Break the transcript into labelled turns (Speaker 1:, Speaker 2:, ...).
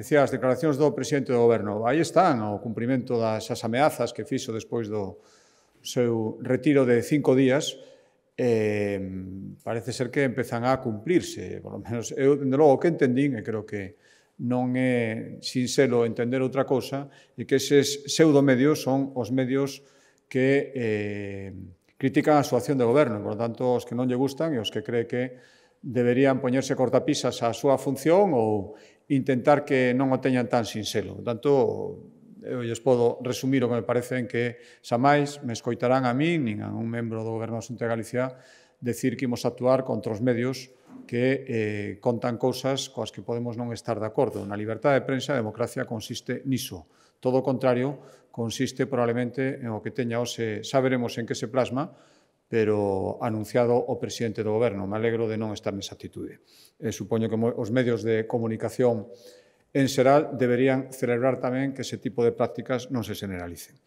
Speaker 1: dicía as declaracións do presidente do goberno. Aí están o cumprimento das as ameazas que fixo despois do seu retiro de cinco días. Eh, parece ser que empezan a cumplirse, por lo menos eu, dende logo, que entendín, e creo que non é selo entender outra cosa, e que eses pseudomedios son os medios que eh, critican a súa acción de goberno, por lo tanto, os que non lle gustan e os que cree que deberían poñerse cortapisas á súa función ou intentar que non o teñan tan sinxelo. Tanto, eu lles podo resumir o que me parece en que xa máis me escoitarán a mí, nin a un membro do Goberno Xunta de Galicia, decir que imos actuar contra os medios que eh, contan cousas coas que podemos non estar de acordo. Na libertad de prensa, a democracia consiste niso. Todo o contrario, consiste probablemente en o que teña hoxe, xa veremos en que se plasma, pero anunciado o presidente do goberno. Me alegro de non estar nesa actitude. E supoño que os medios de comunicación en xeral deberían celebrar tamén que ese tipo de prácticas non se generalicen.